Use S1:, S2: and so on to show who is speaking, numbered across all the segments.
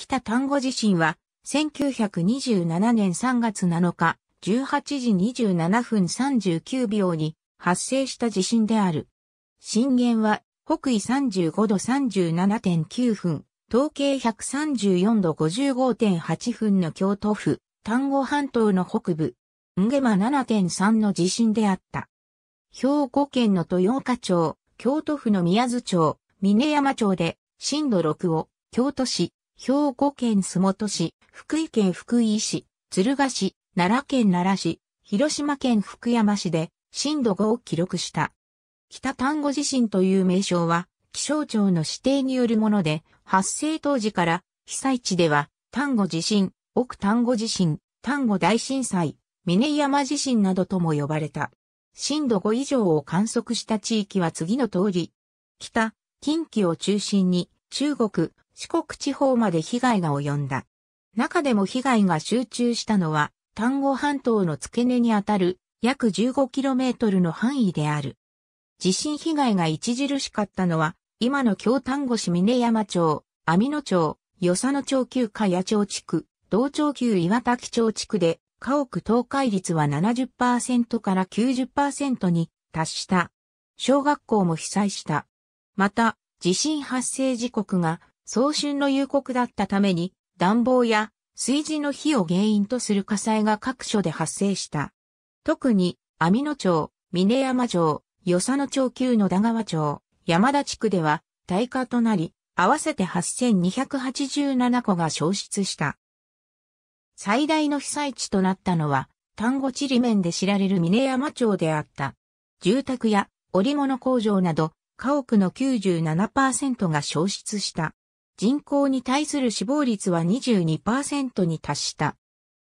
S1: 北丹後地震は、1927年3月7日、18時27分39秒に発生した地震である。震源は、北緯35度37.9分、東経134度55.8分の京都府、丹後半島の北部、んげま7.3の地震であった。兵庫県の豊岡町、京都府の宮津町、峰山町で、震度6を、京都市、兵庫県洲本市、福井県福井市、敦賀市、奈良県奈良市、広島県福山市で震度5を記録した。北丹後地震という名称は気象庁の指定によるもので、発生当時から被災地では丹後地震、奥丹後地震、丹後大震災、峰山地震などとも呼ばれた。震度5以上を観測した地域は次の通り。北、近畿を中心に中国、四国地方まで被害が及んだ。中でも被害が集中したのは、丹後半島の付け根にあたる約 15km の範囲である。地震被害が著しかったのは、今の京丹後市峰山町、網野町、与謝野町旧茅谷町地区、道町旧岩滝町地区で、家屋倒壊率は70%から90%に達した。小学校も被災した。また、地震発生時刻が早春の夕刻だったために、暖房や炊事の火を原因とする火災が各所で発生した。特に、網野町、峰山城、与謝野町級の田川町、山田地区では、大火となり、合わせて8287個が消失した。最大の被災地となったのは、丹後地理面で知られる峰山町であった。住宅や織物工場など、家屋の97%が消失した。人口に対する死亡率は22%に達した。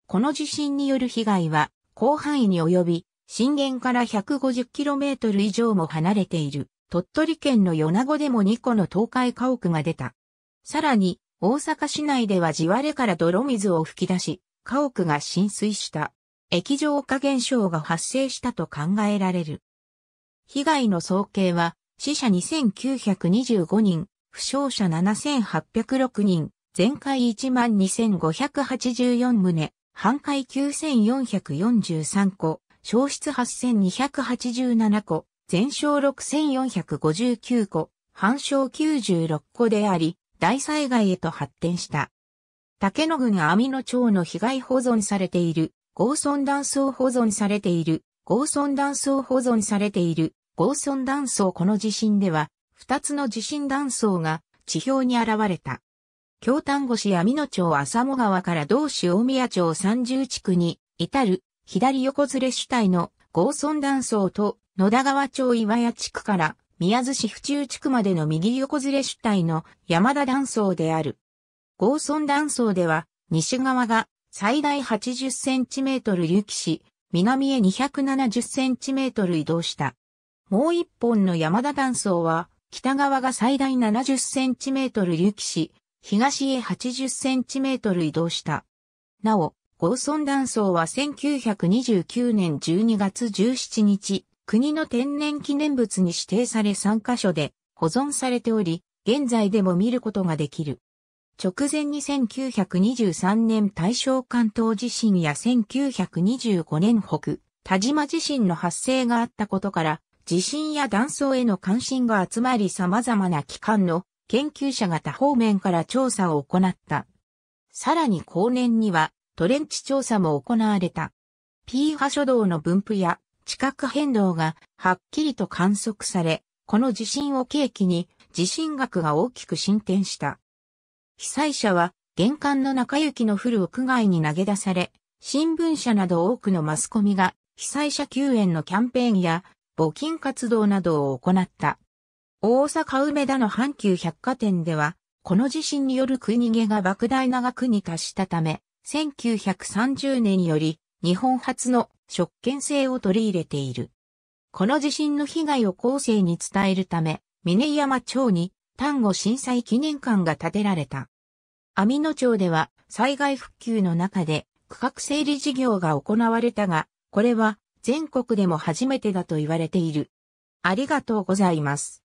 S1: この地震による被害は広範囲に及び、震源から 150km 以上も離れている鳥取県の米子でも2個の倒壊家屋が出た。さらに、大阪市内では地割れから泥水を噴き出し、家屋が浸水した。液状化現象が発生したと考えられる。被害の総計は死者2925人、負傷者7806人、全壊12584棟、半壊9443戸、消失8287戸、全焼6459戸、半焼96戸であり、大災害へと発展した。竹野郡網野町の被害保存されている、合村断層保存されている、合村断層保存されている、合村断層この地震では、二つの地震断層が地表に現れた。京丹後市闇野町浅茂川から同市大宮町三重地区に至る左横ずれ主体の合村断層と野田川町岩屋地区から宮津市府中地区までの右横ずれ主体の山田断層である。合村断層では西側が最大80センチメートル隆起し、南へ270センチメートル移動した。もう一本の山田断層は北側が最大70センチメートル隆起し、東へ80センチメートル移動した。なお、ゴーソン断層は1929年12月17日、国の天然記念物に指定され3カ所で保存されており、現在でも見ることができる。直前に1923年大正関東地震や1925年北、田島地震の発生があったことから、地震や断層への関心が集まり様々な機関の研究者が多方面から調査を行った。さらに後年にはトレンチ調査も行われた。P 波書道の分布や地殻変動がはっきりと観測され、この地震を契機に地震学が大きく進展した。被災者は玄関の中雪の降る屋外に投げ出され、新聞社など多くのマスコミが被災者救援のキャンペーンや募金活動などを行った。大阪梅田の阪急百貨店では、この地震による食い逃げが莫大な額に達したため、1930年より日本初の食券制を取り入れている。この地震の被害を後世に伝えるため、峰山町に丹後震災記念館が建てられた。網野町では災害復旧の中で区画整理事業が行われたが、これは全国でも初めてだと言われている。ありがとうございます。